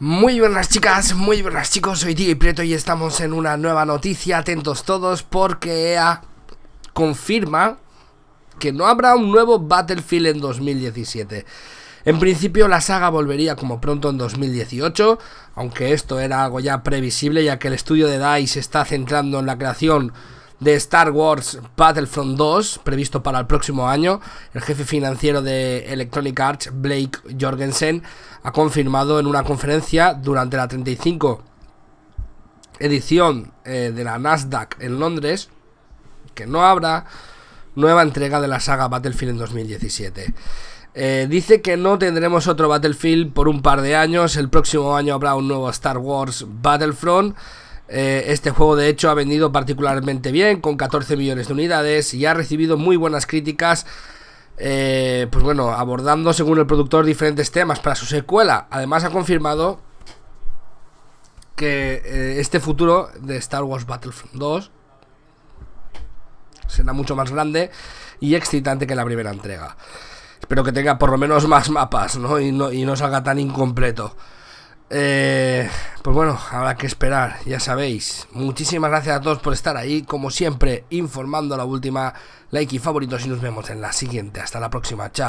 Muy buenas chicas, muy buenas chicos, soy y Prieto y estamos en una nueva noticia, atentos todos porque EA confirma que no habrá un nuevo Battlefield en 2017. En principio la saga volvería como pronto en 2018, aunque esto era algo ya previsible ya que el estudio de DICE está centrando en la creación de Star Wars Battlefront 2, previsto para el próximo año. El jefe financiero de Electronic Arts, Blake Jorgensen, ha confirmado en una conferencia durante la 35 edición eh, de la Nasdaq en Londres que no habrá nueva entrega de la saga Battlefield en 2017. Eh, dice que no tendremos otro Battlefield por un par de años. El próximo año habrá un nuevo Star Wars Battlefront. Eh, este juego de hecho ha vendido particularmente bien, con 14 millones de unidades y ha recibido muy buenas críticas. Eh, pues bueno, abordando según el productor diferentes temas para su secuela. Además ha confirmado que eh, este futuro de Star Wars Battlefront 2 será mucho más grande y excitante que la primera entrega. Espero que tenga por lo menos más mapas, Y no, y no salga tan incompleto. Eh, pues bueno, habrá que esperar, ya sabéis. Muchísimas gracias a todos por estar ahí, como siempre, informando la última, like y favoritos y nos vemos en la siguiente. Hasta la próxima, chao.